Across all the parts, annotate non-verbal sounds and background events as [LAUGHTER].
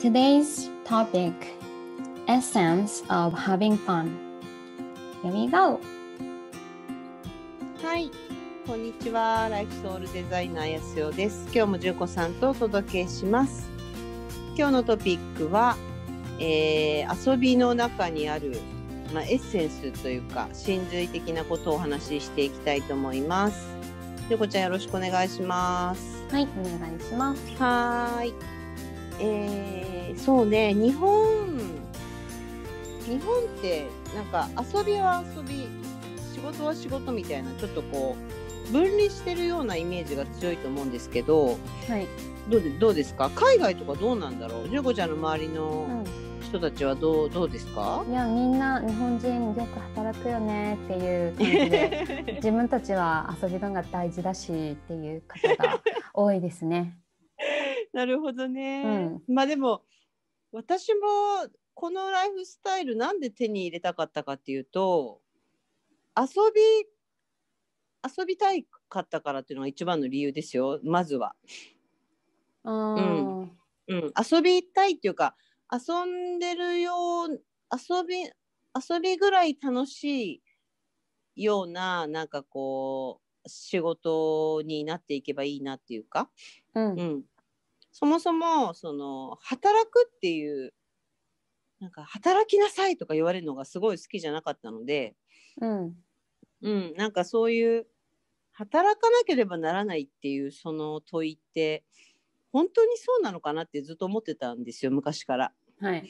Today's topic Essence of Having Fun. Here we go! はい、こんにちは。ライフソウルデザイナーやすよです。今日もじゅうこさんとお届けします。今日のトピックは、えー、遊びの中にある、まあ、エッセンスというか真髄的なことをお話ししていきたいと思います。じゅうこちゃんよろしくお願いします。はい、お願いします。はい。えー、そうね日本日本ってなんか遊びは遊び仕事は仕事みたいなちょっとこう分離してるようなイメージが強いと思うんですけど、はい、どうでどうですか海外とかどうなんだろう純子ちゃんの周りの人たちはどううん、どうですかいやみんな日本人よく働くよねっていう感じで [LAUGHS] 自分たちは遊びのが大事だしっていう方が多いですね。なるほどね。うん、まあでも私もこのライフスタイルなんで手に入れたかったかっていうと遊び遊びたいかったからっていうのが一番の理由ですよまずは。うん、うん、遊びたいっていうか遊んでるよう遊び遊びぐらい楽しいようななんかこう仕事になっていけばいいなっていうか、うん、うん、そもそもその働くっていうなんか働きなさいとか言われるのがすごい好きじゃなかったので、うん、うん、なんかそういう働かなければならないっていうその問いって本当にそうなのかなってずっと思ってたんですよ昔から。はい、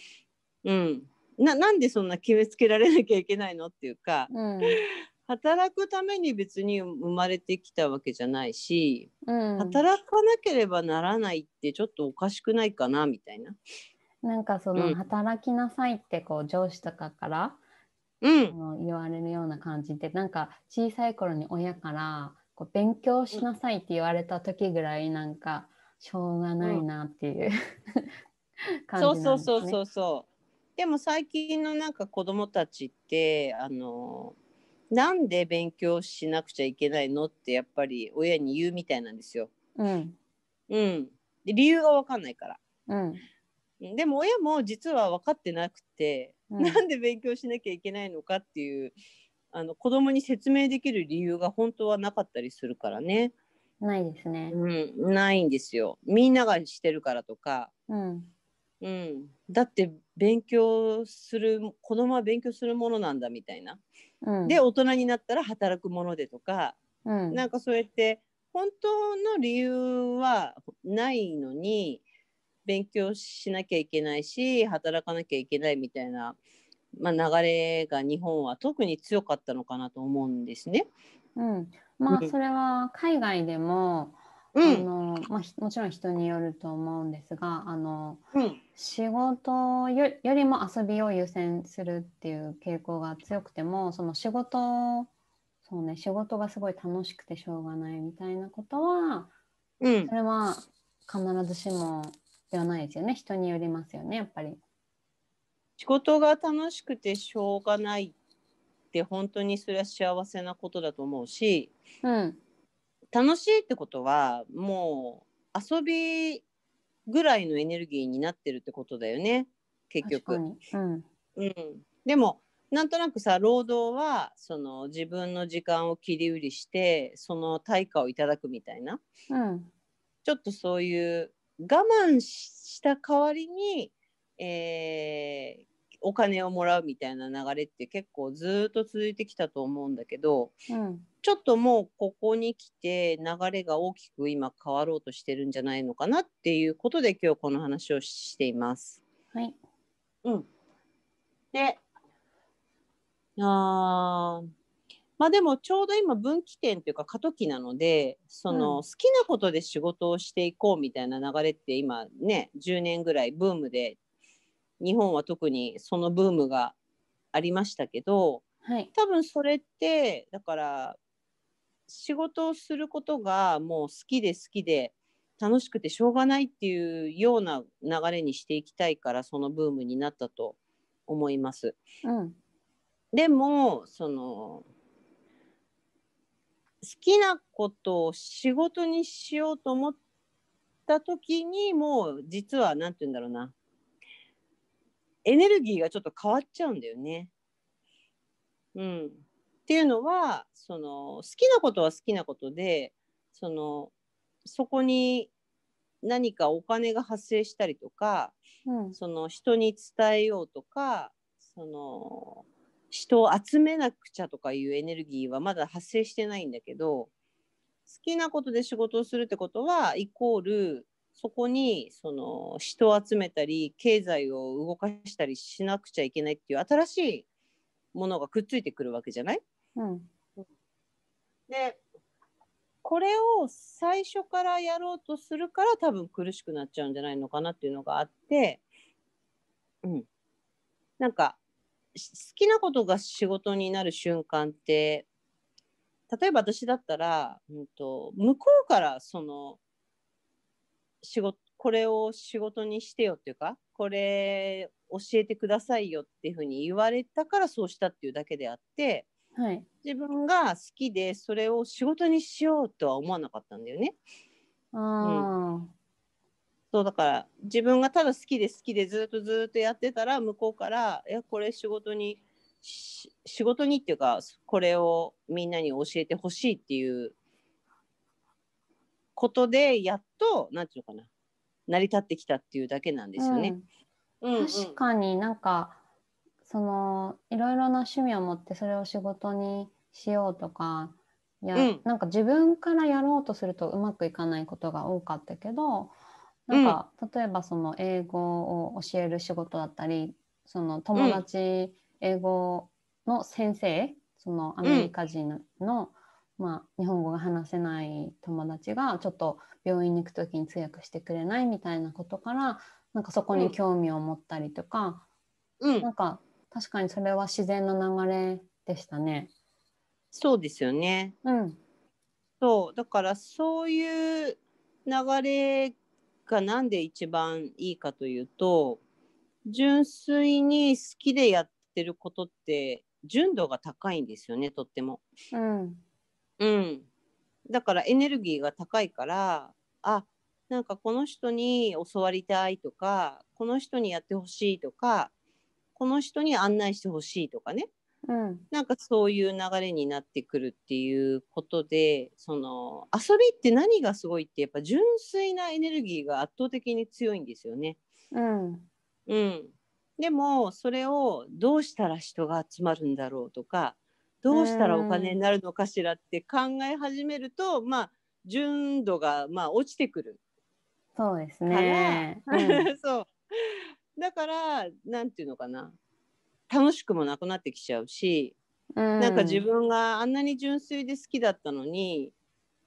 うんななんでそんな決めつけられなきゃいけないのっていうか、うん、働くために別に生まれてきたわけじゃないし、うん、働かなければならないってちょっとおかしくないかなみたいな。なんかその働きなさいってこう上司とかから、うん、言われるような感じでなんか小さい頃に親からこう勉強しなさいって言われた時ぐらいなんかしょうがないなっていう、うん、[LAUGHS] そうそうそうそうそう。でも最近のなんか子供たちってあのーなんで勉強しなくちゃいけないのってやっぱり親に言うみたいなんですよ。うん、うん、で理由が分かんないから。うん、でも親も実は分かってなくて、うん、なんで勉強しなきゃいけないのかっていうあの子供に説明できる理由が本当はなかったりするからね。ないですね。うん、ないんですよ。みんながしてるからとか、ううん、だって勉強する子供は勉強するものなんだみたいな、うん、で大人になったら働くものでとか、うん、なんかそうやって本当の理由はないのに勉強しなきゃいけないし働かなきゃいけないみたいな、まあ、流れが日本は特に強かったのかなと思うんですね。うん、まあそれは海外でも、うん、あのまあ、もちろん人によると思うんですがあの、うん、仕事よりも遊びを優先するっていう傾向が強くてもその仕事そうね仕事がすごい楽しくてしょうがないみたいなことは、うん、それは必ずしもではないですよね人によりますよねやっぱり。仕事が楽しくてしょうがないって本当にそれは幸せなことだと思うし、うん、楽しいってことはもう遊びぐらいのエネルギーになってるってことだよね結局、うん、うん、でもなんとなくさ労働はその自分の時間を切り売りしてその対価をいただくみたいな、うん、ちょっとそういう我慢した代わりに、えー、お金をもらうみたいな流れって結構ずっと続いてきたと思うんだけど、うん、ちょっともうここに来て流れが大きく今変わろうとしてるんじゃないのかなっていうことで今日この話をしています。はい、うん、であまあでもちょうど今分岐点というか過渡期なのでその、好きなことで仕事をしていこうみたいな流れって今ね10年ぐらいブームで日本は特にそのブームがありましたけど、はい、多分それってだから仕事をすることがもう好きで好きで楽しくてしょうがないっていうような流れにしていきたいからそのブームになったと思います。うん、でもその好きなことを仕事にしようと思った時にもう実は何て言うんだろうなエネルギーがちょっと変わっちゃうんだよね。うん、っていうのはその好きなことは好きなことでそのそこに何かお金が発生したりとか、うん、その人に伝えようとかその人を集めなくちゃとかいうエネルギーはまだ発生してないんだけど好きなことで仕事をするってことはイコールそこにその人を集めたり経済を動かしたりしなくちゃいけないっていう新しいものがくっついてくるわけじゃない、うん、でこれを最初からやろうとするから多分苦しくなっちゃうんじゃないのかなっていうのがあって、うん、なんか好きなことが仕事になる瞬間って例えば私だったら、うんと、と向こうからその仕事これを仕事にしてよっていうかこれ教えてくださいよっていうふうに言われたからそうしたっていうだけであって、はい、自分が好きでそれを仕事にしようとは思わなかったんだよね。あうん、そうだから自分がただ好きで好きでずっとずっとやってたら向こうから「いやこれ仕事に仕事に」っていうかこれをみんなに教えてほしいっていうことでやっと何て言うかな成り立ってきたっていうだけなんですよね。うん確かになんかそのいろいろな趣味を持ってそれを仕事にしようとかいや、うん、なんか自分からやろうとするとうまくいかないことが多かったけどなんか、うん、例えばその英語を教える仕事だったりその友達英語の先生、そのアメリカ人のまあ、日本語が話せない友達がちょっと病院に行く時に通訳してくれないみたいなことからなんかそこに興味を持ったりとか、うん、なんか確かにそれは自然の流れでしたね。そうですよね、うん、そうだからそういう流れが何で一番いいかというと純粋に好きでやってることって純度が高いんですよねとっても。うんうん、だからエネルギーが高いからあなんかこの人に教わりたいとかこの人にやってほしいとかこの人に案内してほしいとかね、うん、なんかそういう流れになってくるっていうことでその遊びって何がすごいってやっぱ純粋なエネルギーが圧倒的に強いんですよね。うん、うん、でもそれをどうしたら人が集まるんだろうとかどうしたらお金になるのかしらって考え始めると、まあ純度がまあ落ちてくるそうですね。うん、[LAUGHS] そうだからなんていうのかな楽しくもなくなってきちゃうし、うん、なんか自分があんなに純粋で好きだったのに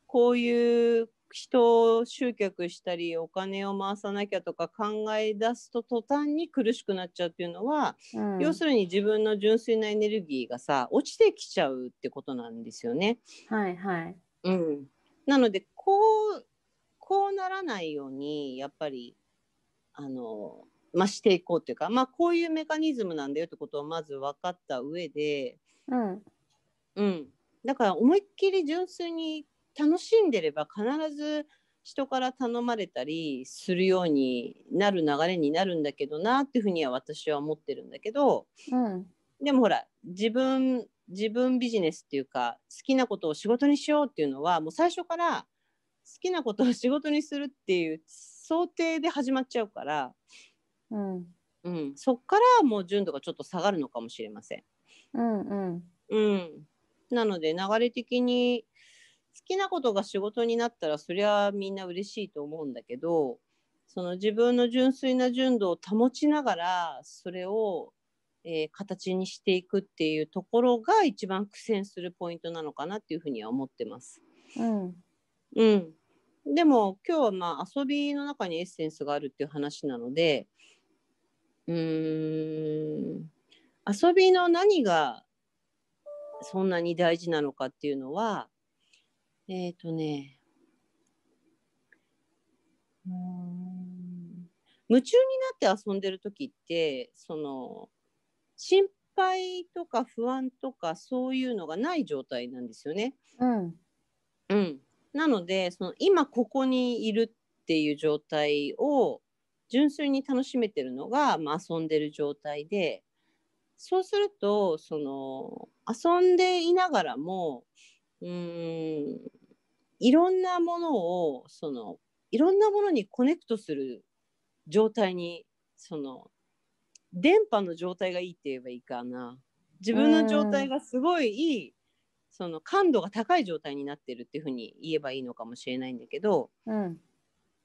こういう人を集客したりお金を回さなきゃとか考え出すと途端に苦しくなっちゃうっていうのは、うん、要するに自分の純粋なエネルギーがさ落ちてきちゃうってことなんですよね。はいはい、うん、なのでこうこうならないようにやっぱりあの、増していこうっていうか、まあ、こういうメカニズムなんだよってことをまず分かった上で、うん、うん、だから思いっきり純粋に楽しんでれば必ず人から頼まれたりするようになる流れになるんだけどなっていうふうには私は思ってるんだけど、うん、でもほら自分自分ビジネスっていうか好きなことを仕事にしようっていうのはもう最初から好きなことを仕事にするっていう想定で始まっちゃうから、うん、うん、そっからもう純度がちょっと下がるのかもしれません。うん、うん、うんなので流れ的に好きなことが仕事になったらそりゃみんな嬉しいと思うんだけどその自分の純粋な純度を保ちながらそれを、えー、形にしていくっていうところが一番苦戦するポイントなのかなっていうふうには思ってます。うん、うん、でも今日はまあ遊びの中にエッセンスがあるっていう話なのでうーん遊びの何がそんなに大事なのかっていうのはえっ、ー、とね、夢中になって遊んでる時ってその心配とか不安とかそういうのがない状態なんですよね。うん、うん、なのでその今ここにいるっていう状態を純粋に楽しめてるのが、まあ、遊んでる状態でそうするとその遊んでいながらもうんいろんなものをそのいろんなものにコネクトする状態にその電波の状態がいいって言えばいいかな自分の状態がすごいいい、その感度が高い状態になってるっていうふうに言えばいいのかもしれないんだけど、うん、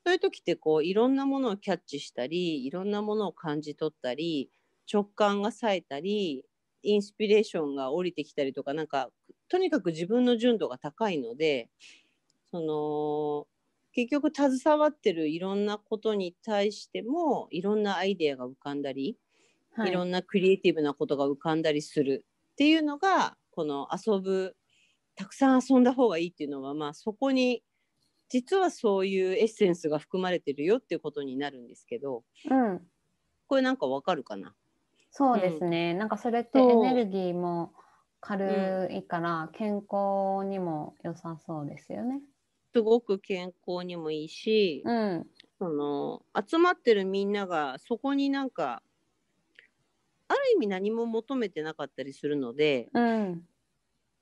そういう時ってこういろんなものをキャッチしたりいろんなものを感じ取ったり直感が冴えたりインスピレーションが降りてきたりとかなんかとにかく自分の純度が高いのでその結局携わってるいろんなことに対してもいろんなアイデアが浮かんだり、はい、いろんなクリエイティブなことが浮かんだりするっていうのがこの遊ぶたくさん遊んだ方がいいっていうのは、まあ、そこに実はそういうエッセンスが含まれてるよっていうことになるんですけど、うん、これなんかわかるかなそうですね、うん、なんかそれってエネルギーも軽いから健康にも良さそうですよね。すごく健康にもいいし、うん、その集まってるみんながそこになんかある意味何も求めてなかったりするので、うん、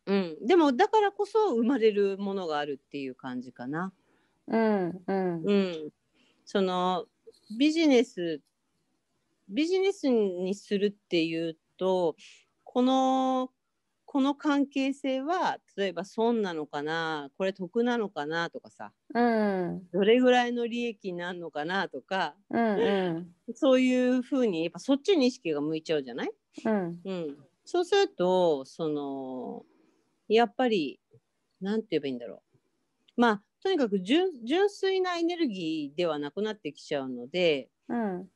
うん、でもだからこそ生まれるものがあるっていう感じかな。うん、うん、うん、そのビジネスビジネスにするっていうとこのこの関係性は例えば損なのかなこれ得なのかなとかさ、うん、どれぐらいの利益になるのかなとか、うんうん、そういうふうにやっぱそっちに意識が向いちゃうじゃない、うん、うん、そうするとそのやっぱり何て言えばいいんだろうまあとにかく純粋なエネルギーではなくなってきちゃうので、うん、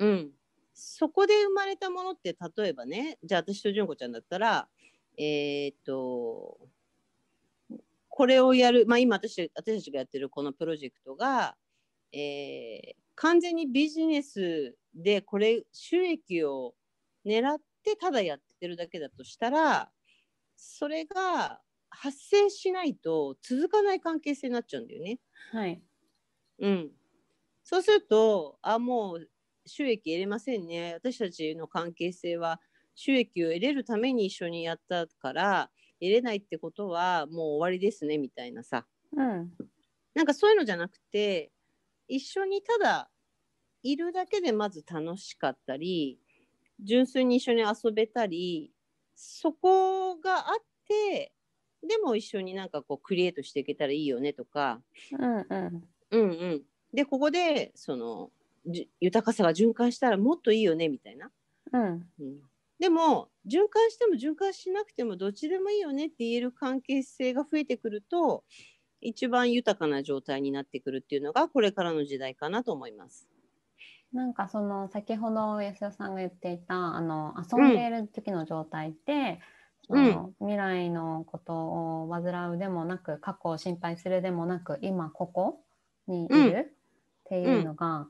うん、そこで生まれたものって例えばねじゃあ私と純子ちゃんだったらえー、と、これをやる、まあ、今私私たちがやってるこのプロジェクトが、えー、完全にビジネスでこれ収益を狙ってただやってるだけだとしたらそれが発生しないと続かない関係性になっちゃうんだよね。はい、うん、そうするとあもう収益得れませんね私たちの関係性は収益を得れるために一緒にやったから得れないってことはもう終わりですねみたいなさ、うん、なんかそういうのじゃなくて一緒にただいるだけでまず楽しかったり純粋に一緒に遊べたりそこがあってでも一緒になんかこうクリエイトしていけたらいいよねとか、うんうん、うんうんでここでその豊かさが循環したらもっといいよねみたいな、うん、うん、でも循環しても循環しなくてもどっちでもいいよねって言える関係性が増えてくると一番豊かな状態になってくるっていうのがこれからの時代かなと思います。なんかその先ほど安田さんが言っていたあの遊んでいる時の状態って、うん、未来のことを煩うでもなく過去を心配するでもなく今ここにいるっていうのが、うん、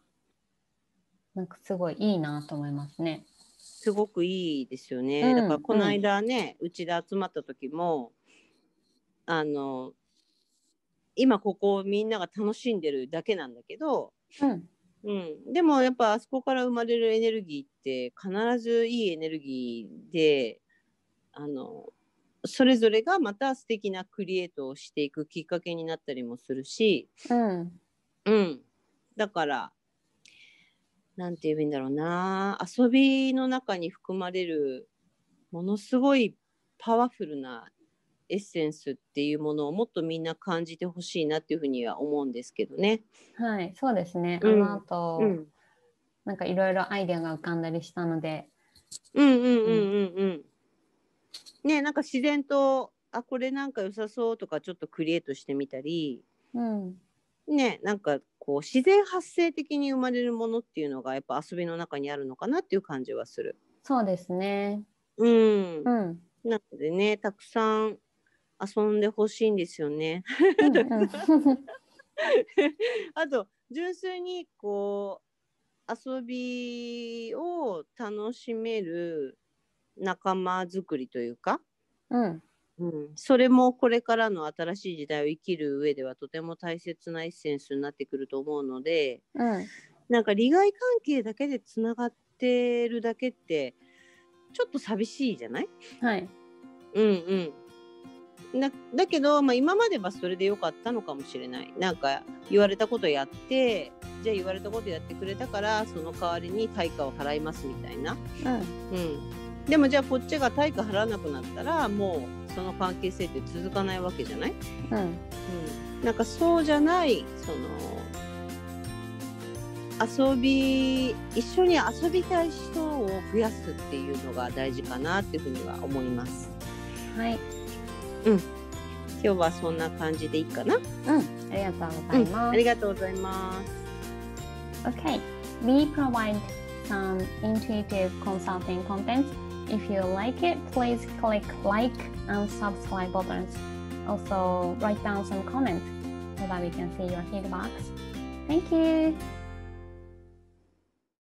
なんかすごいいいなと思いますね。すごくいいですよね。うん、だからこの間ね、うち、で集まった時もあの今ここをみんなが楽しんでるだけなんだけど、うん、うん、でもやっぱあそこから生まれるエネルギーって必ずいいエネルギーであのそれぞれがまた素敵なクリエイトをしていくきっかけになったりもするし、うん、うん、だからんて言えばいいんだろうな遊びの中に含まれるものすごいパワフルなエッセンスっていうものをもっとみんな感じてほしいなっていうふうには思うんですけどね。はい、そうですね。うん、あの後、うん、なんかいろいろアイデアが浮かんだりしたので。うんうんうんうん。うん、ねなんか自然とあこれなんか良さそうとかちょっとクリエイトしてみたり。うんねなんかこう自然発生的に生まれるものっていうのがやっぱ遊びの中にあるのかなっていう感じはする。そうですね。うん。うん、なのでねたくさん遊んでほしいんですよね。うんうん、[LAUGHS] あと純粋にこう遊びを楽しめる仲間づくりというか、うん、うん、それもこれからの新しい時代を生きる上ではとても大切なエッセンスになってくると思うので、うん、なんか利害関係だけでつながってるだけってちょっと寂しいじゃない、はい、うんうんだだけど、まあ、今まではそれで良かったのかもしれないなんか言われたことやってじゃあ言われたことやってくれたからその代わりに対価を払いますみたいな、うん、うんでもじゃあこっちが対価払わなくなったらもうその関係性って続かないわけじゃない、うんうん、なんかそうじゃないその遊び一緒に遊びたい人を増やすっていうのが大事かなっていうふうには思います。はい、うん今日はそんな感じでいいかな。うん、ありがとうございます。うん、ありがとうございます。Okay, we provide some intuitive consulting contents If you like it, please click like and subscribe buttons. Also, write down some comments so that we can see your feedbacks. Thank you!